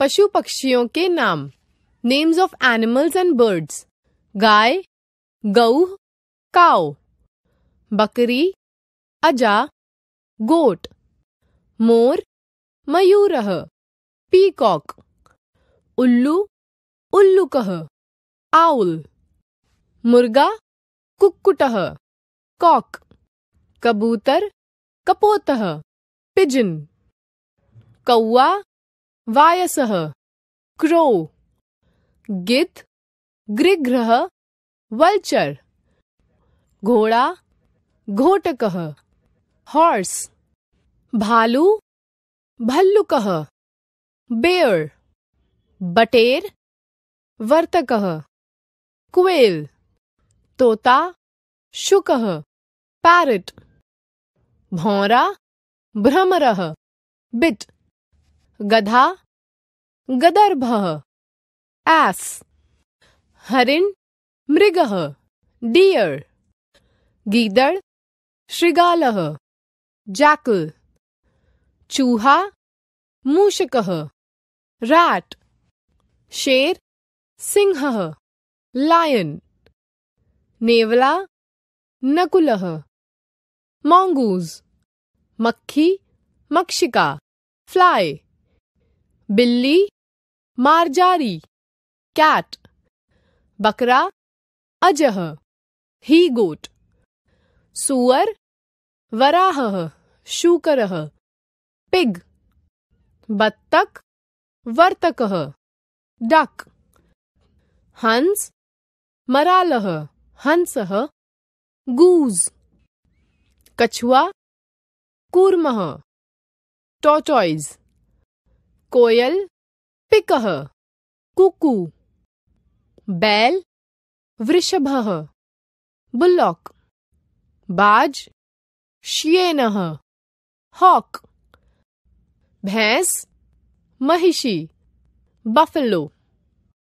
पशु पक्षियों के नाम names of animals and birds गाय गऊ काओ बकरी अजा गोट मोर मयूर पीकॉक उल्लू उल्लू कह आउल मुर्गा कुक्कुट कॉक कबूतर कपोत पिजन कौआ वायस क्रो गिद गृग्रह वल्चर घोड़ा घोटक हॉर्स भालू भल्लुक बेयर बटेर वर्तक क्वेल तोता शुक पैरट भौरा भ्रमर बिट गधा गदर्भ एस हरिण मृग डियर गीदड़ श्रृगाल जैकल चूहा मूषक रैट शेर सिंह लायन नेवला नकुल मोंगूज मक्खी मक्षिका फ्लाई बिल्ली मारजारी कैट बकरा अजह ही गोट सुअर वराह शूकर पिग बत्तक वर्तक डक हंस मराल हंस गूज कछुआ कूर्म टॉटॉइज कोयल पिकह कुकु बैल वृषभ बुल्लॉक बाज शियेन हॉक भैंस महिषी बफलो